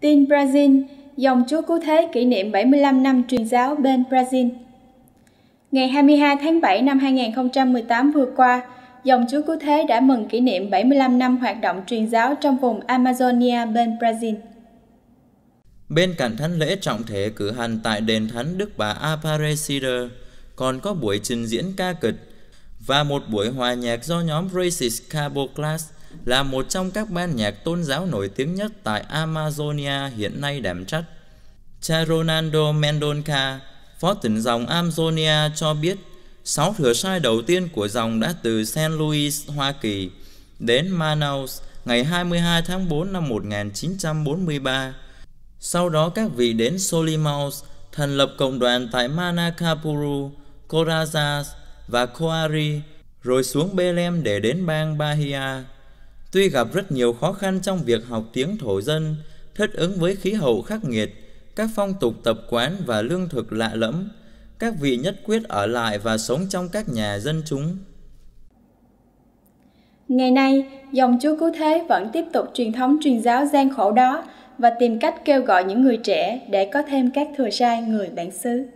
Tin Brazil, dòng chúa cứu thế kỷ niệm 75 năm truyền giáo bên Brazil. Ngày 22 tháng 7 năm 2018 vừa qua, dòng chúa cứu thế đã mừng kỷ niệm 75 năm hoạt động truyền giáo trong vùng Amazonia bên Brazil. Bên cạnh thánh lễ trọng thể cử hành tại đền thánh Đức Bà Aparecida, còn có buổi trình diễn ca kịch và một buổi hòa nhạc do nhóm Racist Caboclas là một trong các ban nhạc tôn giáo nổi tiếng nhất tại Amazonia hiện nay đảm trách. Cha Ronaldo Mendonca, phó tỉnh dòng Amazonia cho biết, sáu thừa sai đầu tiên của dòng đã từ San Luis, Hoa Kỳ đến Manaus ngày 22 tháng 4 năm 1943. Sau đó các vị đến Solimaus, thành lập cộng đoàn tại Manacapuru, Corazas và Coari, rồi xuống Belém để đến bang Bahia. Tuy gặp rất nhiều khó khăn trong việc học tiếng thổ dân, thích ứng với khí hậu khắc nghiệt, các phong tục tập quán và lương thực lạ lẫm, các vị nhất quyết ở lại và sống trong các nhà dân chúng. Ngày nay, dòng Chúa Cứu Thế vẫn tiếp tục truyền thống truyền giáo gian khổ đó và tìm cách kêu gọi những người trẻ để có thêm các thừa sai người bản xứ.